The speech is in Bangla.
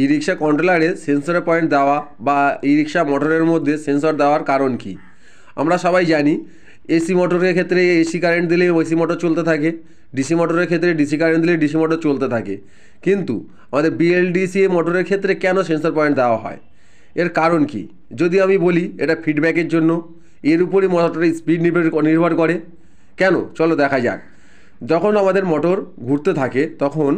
ই রিক্সা কন্ট্রোলারে সেন্সরের পয়েন্ট দেওয়া বা ই রিক্সা মোটরের মধ্যে সেন্সর দেওয়ার কারণ কি আমরা সবাই জানি এসি মোটরের ক্ষেত্রে এসি কারেন্ট দিলে এসি মোটর চলতে থাকে ডিসি মোটরের ক্ষেত্রে ডিসি কারেন্ট দিলে ডিসি মোটর চলতে থাকে কিন্তু আমাদের বিএলডিসি মোটরের ক্ষেত্রে কেন সেন্সর পয়েন্ট দেওয়া হয় এর কারণ কি যদি আমি বলি এটা ফিডব্যাকের জন্য এর উপরই মোটরের স্পিড নির্ভর নির্ভর করে কেন চলো দেখা যাক যখন আমাদের মোটর ঘুরতে থাকে তখন